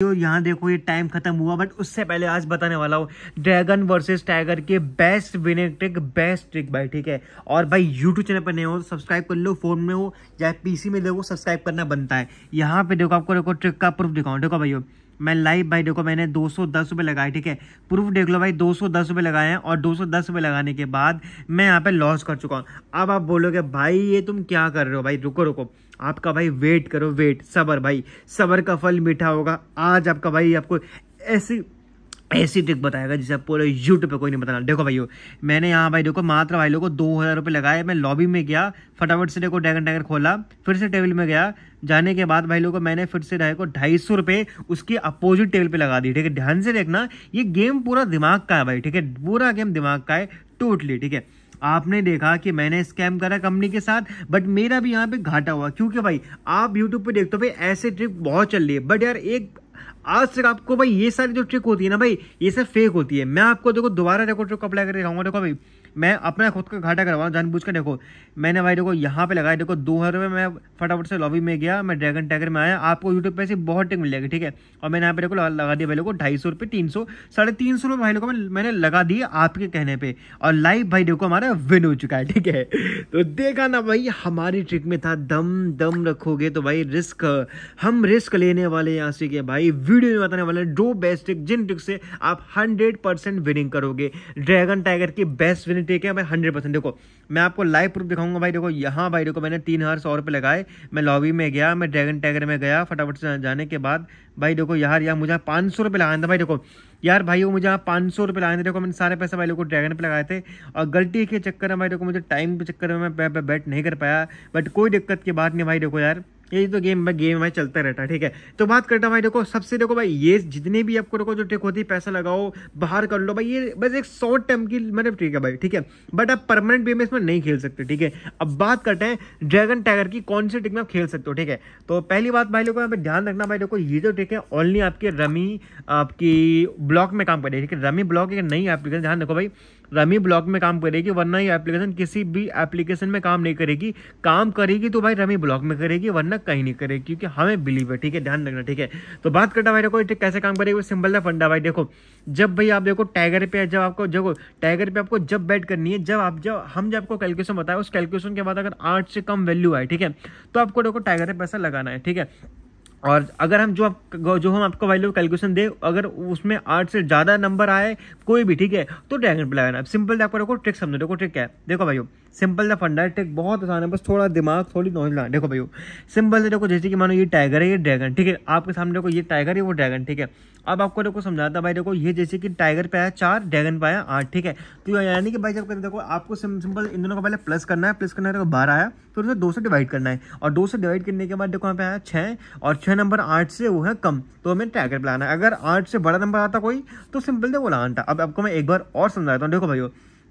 तो यहाँ देखो ये टाइम खत्म हुआ बट उससे पहले आज बताने वाला हूँ ड्रैगन वर्सेस टाइगर के best winning trick best trick भाई ठीक है और भाई यूट्यूब चैनल पर नहीं हो तो सब्सक्राइब कर लो फोन में हो या पीसी में देखो सब्सक्राइब करना बनता है यहाँ पे देखो आपको देखो ट्रिक का प्रूफ दिखाऊँ देखो भाई मैं लाइव भाई देखो मैंने दो सौ दस लगाए ठीक है प्रूफ देख लो भाई दो सौ दस लगाए हैं और दो सौ दस लगाने के बाद मैं यहाँ पे लॉस कर चुका हूँ अब आप बोलोगे भाई ये तुम क्या कर रहे हो भाई रुको रुको आपका भाई वेट करो वेट सबर भाई सबर का फल मीठा होगा आज आपका भाई आपको ऐसी ऐसी ट्रिक बताएगा जिसे आप पूरे यूट्यूब पे कोई नहीं बताना देखो भाइयों मैंने यहाँ भाई देखो मात्र भाई लोग को दो हज़ार रुपये लगाए मैं लॉबी में गया फटाफट से देखो डैगन डैगर खोला फिर से टेबल में गया जाने के बाद भाई लोग को मैंने फिर से रहे को ढाई सौ रुपये उसके अपोजिट टेबल पे लगा दी ठीक है ध्यान से देखना ये गेम पूरा दिमाग का है भाई ठीक है पूरा गेम दिमाग का है टोटली ठीक है आपने देखा कि मैंने स्कैम करा कंपनी के साथ बट मेरा भी यहाँ पे घाटा हुआ क्योंकि भाई आप यूट्यूब पे देखते हो भाई ऐसे ट्रिक बहुत चल रही है बट यार एक आज तक आपको भाई ये सारी जो ट्रिक होती है ना भाई ये सब फेक होती है मैं आपको देखो दोबारा देखो ट्रिक अप्लाई करके दिखाऊंगा देखो भाई मैं अपना खुद का घाटा करवाऊँ जान बुझ जानबूझ कर देखो मैंने भाई देखो यहाँ पे लगाया देखो दो हज़ार रुपये मैं फटाफट से लॉबी में गया मैं ड्रैगन टैगर में आया आपको यूट्यूब पे ऐसी बहुत टिक मिल जाएगी ठीक है और मैंने यहाँ पे देखो लगा दिया भाई लोगों को ढाई सौ रुपये तीन सौ साढ़े तीन सौ रुपये भाई लोगों को मैंने लगा दिए आपके कहने पर और लाइव भाई देखो हमारा विन हो चुका है ठीक है तो देखा ना भाई हमारी ट्रिक में था दम दम रखोगे तो भाई रिस्क हम रिस्क लेने वाले यहाँ से क्या भाई वीडियो में बताने वाले दो बेस्ट ट्रिक जिन ट्रिक से आप हंड्रेड परसेंट विनिंग करोगे ड्रैगन टाइगर की बेस्ट विनिंग ठीक है भाई हंड्रेड परसेंट देखो मैं आपको लाइव प्रूफ दिखाऊंगा भाई देखो यहाँ भाई देखो मैंने तीन हज़ार सौ रुपये लगाए मैं लॉबी में गया मैं ड्रैगन टैगर में गया फटाफट से जाने के बाद भाई देखो यार यार मुझे पाँच सौ रुपये लगाना था भाई देखो यार भाई वो मुझे यहाँ पाँच सौ रुपये लगाए थे देखो मैंने सारे पैसे भाई लोग ड्रैगन पे लगाए थे और गलती के चक्कर में भाई देखो मुझे टाइम के चक्कर में मैं नहीं कर पाया बट कोई दिक्कत की बात नहीं भाई देखो यार यही तो गेम भाई गेम भाई चलता रहता है ठीक है तो बात करता हूँ भाई देखो सबसे देखो भाई ये जितने भी आपको देखो जो ट्रिक होती है पैसा लगाओ बाहर कर लो भाई ये बस एक शॉर्ट टर्म की मतलब ट्रिक है भाई ठीक है बट आप परमानेंट गेम इसमें नहीं खेल सकते ठीक है अब बात करते हैं ड्रैगन टाइगर की कौन सी ट्रिक में आप खेल सकते हो ठीक है तो पहली बात भाई लोगों यहाँ पे ध्यान रखना भाई देखो ये जो ट्रिक है ओनली आपके रमी आपकी ब्लॉक में काम करेगी ठीक है रमी ब्लॉक एक नई एप्लीकेशन ध्यान रखो भाई रमी ब्लॉक में काम करेगी वरना ये एप्लीकेशन किसी भी एप्लीकेशन में काम नहीं करेगी काम करेगी तो भाई रमी ब्लॉक में करेगी वरना कहीं नहीं करेगी क्योंकि हमें बिलीव है ठीक है ध्यान रखना ठीक है तो बात करता भाई देखो कैसे काम करेगी सिंबल था फंडा भाई देखो जब भाई आप देखो टाइगर पे जब आपको देखो टाइगर पे आपको जब बैट करनी है जब आप जब हम जब आपको कैलकुलेशन बताए उस कैलकुलेशन के बाद अगर आठ से कम वैल्यू आए ठीक है तो आपको देखो टाइगर पे पैसा लगाना है ठीक है और अगर हम जो आप जो हम आपको वैल्यू कैलकुलेशन दे अगर उसमें आठ से ज़्यादा नंबर आए कोई भी ठीक है तो ड्रैगन प्लाई बनाना सिंपल आपको देखो ट्रिक समझो देखो ट्रिक क्या है देखो भाई सिंपल द फंडा है ट्रिक बहुत आसान है बस थोड़ा दिमाग थोड़ी नॉलेज लाना देखो भाई सिंपल से देखो जैसे कि मानो ये टाइगर है ये ड्रैगन ठीक है आपके सामने देखो ये टाइगर है वो ड्रैगन ठीक है अब आपको देखो समझाता भाई देखो ये जैसे कि टाइगर पे आया चार ड्रैगन पे आया आठ ठीक है तो यानी कि भाई जब कहते देखो आपको सिंपल इन दोनों का पहले प्लस करना है प्लस करना है देखो बारह आया फिर उसे दो से डिवाइड करना है और दो से डिवाइड करने के बाद देखो यहाँ पे आया छः और छः नंबर आठ से वो है कम तो हमें टारगेट प्लान है अगर आठ से बड़ा नंबर आता कोई तो सिंपल दे बुलाना अब आपको मैं एक बार और समझाता हूँ देखो भाई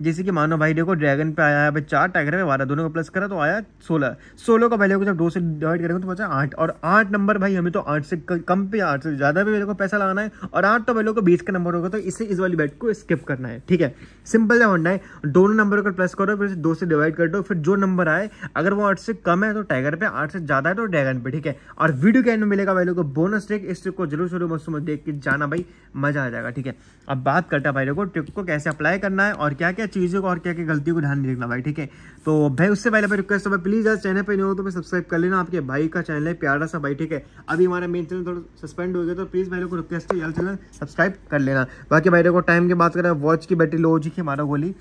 जैसे कि मानो भाई देखो ड्रैगन पे आया है भाई चार टाइगर पे बारह दोनों को प्लस करा तो आया सोलह सोलह का वैल्यू को जब दो से डिवाइड करेंगे तो बचा आठ और आठ नंबर भाई हमें तो आठ से कम पे आठ से ज़्यादा पे मेरे को पैसा लगाना है और आठ तो वैल्यू को बीस का नंबर होगा तो इसे इस वाली बैट को स्किप करना है ठीक है सिंपल जब होना है दोनों नंबर को प्लस करो फिर दो से डिवाइड कर दो फिर जो नंबर आए अगर वो आठ से कम है तो टाइगर पे आठ से ज़्यादा है तो ड्रैगन पे ठीक है और वीडियो के एंड में मिलेगा वैल्यू को बोनस ट्रिक इस ट्रिक को जरूर जरूर मस्त देख के जाना भाई मज़ा आ जाएगा ठीक है अब बात करता है भाई लोगों ट्रिक को कैसे अप्लाई करना है और क्या क्या क्या चीज़ों को और क्या क्या गलतियों को ध्यान नहीं रखना भाई ठीक है तो भाई उससे पहले भाई रिक्वेस्ट है प्लीज़ यार चैनल पर नहीं हो तो मैं सब्सक्राइब कर लेना आपके भाई का चैनल है प्यारा सा भाई ठीक है अभी हमारा मेन चैनल थोड़ा सस्पेंड हो गया तो प्लीज़ भाई लोग को रिक्वेस्ट है यार चैनल सब्सक्राइब कर लेना बाकी भाई देखो टाइम की बात करें वॉच की बैटरी लो जी की हमारा गोली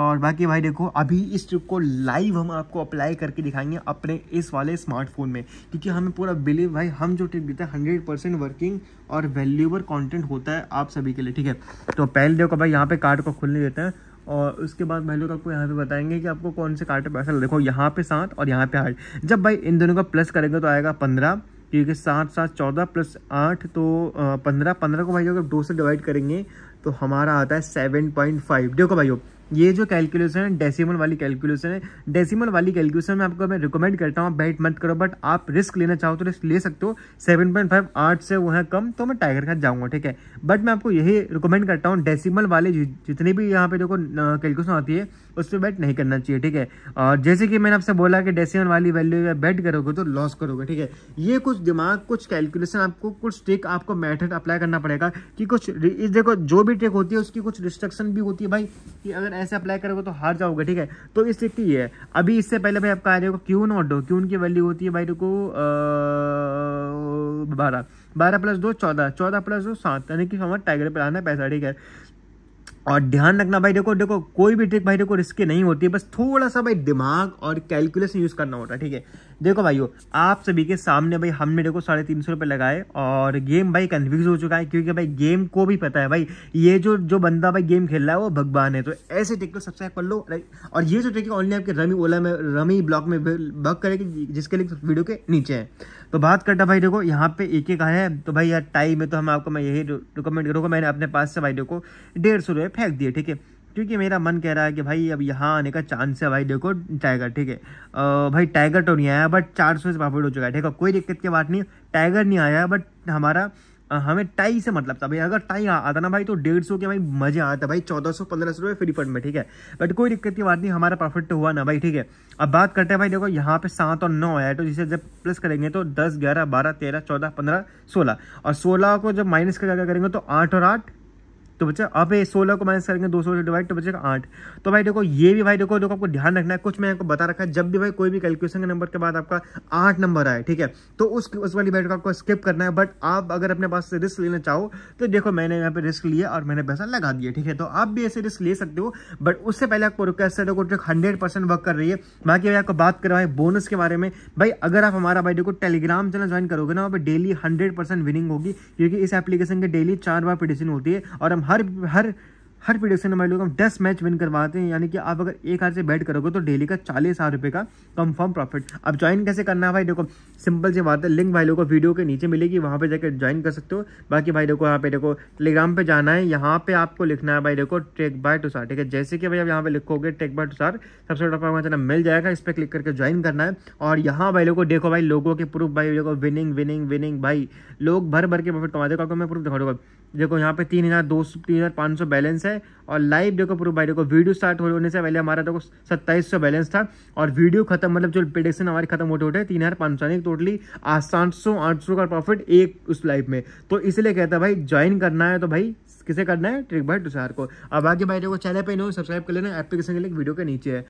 और बाकी भाई देखो अभी इस ट्रिक को लाइव हम आपको अप्लाई करके दिखाएंगे अपने इस वाले स्मार्टफोन में क्योंकि हमें पूरा बिलीव भाई हम जो ट्रिक देते हैं हंड्रेड परसेंट वर्किंग और वैल्यूबल कंटेंट होता है आप सभी के लिए ठीक है तो पहले देखो भाई यहाँ पे कार्ड को खुलने देते हैं और उसके बाद भाई लोग आपको यहाँ पे बताएंगे कि आपको कौन से कार्ड पे पैसा देखो यहाँ पे सात और यहाँ पे आठ जब भाई इन दोनों का प्लस करेंगे तो आएगा पंद्रह क्योंकि सात सात चौदह प्लस आठ तो पंद्रह पंद्रह को भाई लोग दो से डिवाइड करेंगे तो हमारा आता है सेवन पॉइंट फाइव देखो भाई ये जो कैलकुलेशन है डेसिमल वाली कैलकुलेशन है डेसिमल वाली कैलकुलेशन में आपको मैं रिकमेंड करता हूँ बैट मत करो बट आप रिस्क लेना चाहो तो रिस्क ले सकते हो सेवन पॉइंट फाइव आठ से वो है कम तो मैं टाइगर का जाऊँगा ठीक है बट मैं आपको यही रिकमेंड करता हूँ डेसिमल वाले जितने भी यहाँ पे देखो कैलकुलेशन आती है उस पर बैट नहीं करना चाहिए ठीक है और जैसे कि मैंने आपसे बोला कि डेसिमल वाली वैल्यू पर बैट करोगे तो लॉस करोगे ठीक है ये कुछ दिमाग कुछ कैलकुलेशन आपको कुछ ट्रिक आपको मैथड अप्लाई करना पड़ेगा कि कुछ देखो जो भी ट्रिक होती है उसकी कुछ रिस्ट्रिक्शन भी होती है भाई कि अगर ऐसे अप्लाई करोगे तो हार जाओगे ठीक है तो इस ट्रिक की है अभी इससे पहले भाई आपका आ रहे हो क्यू नॉट दो क्यून की वैल्यू होती है भाई को बारह बारह प्लस दो चौदह चौदह प्लस दो सात यानी कि हमारे टाइगर पर आना पैसा ठीक है और ध्यान रखना भाई देखो देखो कोई भी ट्रिक भाई देखो रिस्की नहीं होती है बस थोड़ा सा भाई दिमाग और कैलकुलेशन यूज़ करना होता है ठीक है देखो भाइयों आप सभी के सामने भाई हमने देखो साढ़े तीन सौ रुपये लगाए और गेम भाई कन्फ्यूज हो चुका है क्योंकि भाई गेम को भी पता है भाई ये जो जो बंदा भाई गेम खेल रहा है वो भगवान है तो ऐसे को सब्सक्राइब कर लो और ये जो टेक्निक ऑनली आपके रमी ओला में रमी ब्लॉक में बग करेगी जिसके लिए वीडियो के नीचे है तो बात करता भाई देखो यहाँ पे एक एक है तो भाई यार टाइम है तो हम आपको मैं यही रिकमेंड करूँगा मैंने अपने पास से भाई देखो डेढ़ सौ रुपये फेंक दिए ठीक है क्योंकि मेरा मन कह रहा है कि भाई अब यहाँ आने का चांस है भाई देखो टाइगर ठीक है भाई टाइगर तो नहीं आया बट चार सौ से प्रॉफिट हो चुका है ठीक है कोई दिक्कत की बात नहीं टाइगर नहीं आया बट हमारा हमें टाई से मतलब था भाई अगर टाई आता ना भाई तो डेढ़ सौ के भाई मजे आता भाई चौदह सौ पंद्रह सौ रुपये फ्री फंड में ठीक है बट कोई दिक्कत की बात नहीं हमारा प्रॉफिट तो हुआ ना भाई ठीक है अब बात करते हैं भाई देखो यहाँ पे सात और नौ आया तो जिसे जब प्लस करेंगे तो दस ग्यारह बारह तेरह चौदह पंद्रह सोलह और सोलह को जब माइनस करेंगे तो आठ और आठ तो बच्चा अब सोलह को माइनस करेंगे दो सौ से डिवाइड तो बचेगा आठ तो भाई देखो ये भी भाई देखो देखो आपको ध्यान रखना है कुछ मैंने आपको बता रखा है जब भी भाई कोई भी कैलकुलेशन के नंबर के बाद आपका आठ नंबर आए ठीक है तो उस उस वाली बैठक आपको स्किप करना है बट आप अगर अपने पास रिस्क लेना चाहो तो देखो मैंने यहाँ पे रिस्क लिया और मैंने पैसा लगा दिया ठीक है तो आप भी ऐसे रिस्क ले सकते हो बट उससे पहले आपको रिक्वेस्ट है देखो ट्रिक हंड्रेड वर्क कर रही है बाकी भाई आपको बात करवाए बोनस के बारे में भाई अगर आप हमारा भाई देखो टेलीग्राम चैनल ज्वाइन करोगे ना वहाँ पर डेली हंड्रेड विनिंग होगी क्योंकि इस एप्लीकेशन के डेली चार बार पिटिशन होती है और हम हर हर हर प्रिडिक्शन हमारे लोग हम दस मैच विन करवाते हैं यानी कि आप अगर एक हाथ से बैट करोगे तो डेली का चालीस हज़ार रुपये का कंफर्म प्रॉफिट अब ज्वाइन कैसे करना है भाई देखो सिंपल सी बात है लिंक भाई लोगों को वीडियो के नीचे मिलेगी वहाँ पे जाकर ज्वाइन कर सकते हो बाकी भाई देखो यहाँ पे देखो टेलीग्राम पे जाना है यहाँ पे आपको लिखना है भाई देखो टेक बाय टूसार ठीक है जैसे कि भाई आप यहाँ पे लिखोगे टेक बाय टूसार सबसे बड़ा हमारा चैनल मिल जाएगा इस पर क्लिक करके ज्वाइन करना है और यहाँ भाई लोगों को देखो भाई लोगों के प्रूफ भाई देखो विनिंग विनिंग विनिंग भाई लोग भर भर के प्रॉफिट कमा देखो आपको मैं प्रूफ दिखा दूँगा देखो यहाँ पे तीन हज़ार दो सौ तीन हज़ार पाँच सौ बैलेंस है और लाइव देखो पूरे भाई देखो वीडियो स्टार्ट होने से पहले हमारा देखो सत्ताईस सौ बैलेंस था और वीडियो खत्म मतलब जो प्रिडिक्शन हमारे खत्म होते होते तीन हज़ार पाँच सौ यानी टोटली सात सौ आठ सौ का प्रॉफिट एक उस लाइव में तो इसलिए कहता है भाई ज्वाइन करना है तो भाई किसे करना है ट्रिक भाई तुषार को अब आगे भाई देखो चैनल पर नहीं सब्सक्राइब कर लेना एप्लीकेशन के लिए वीडियो के नीचे है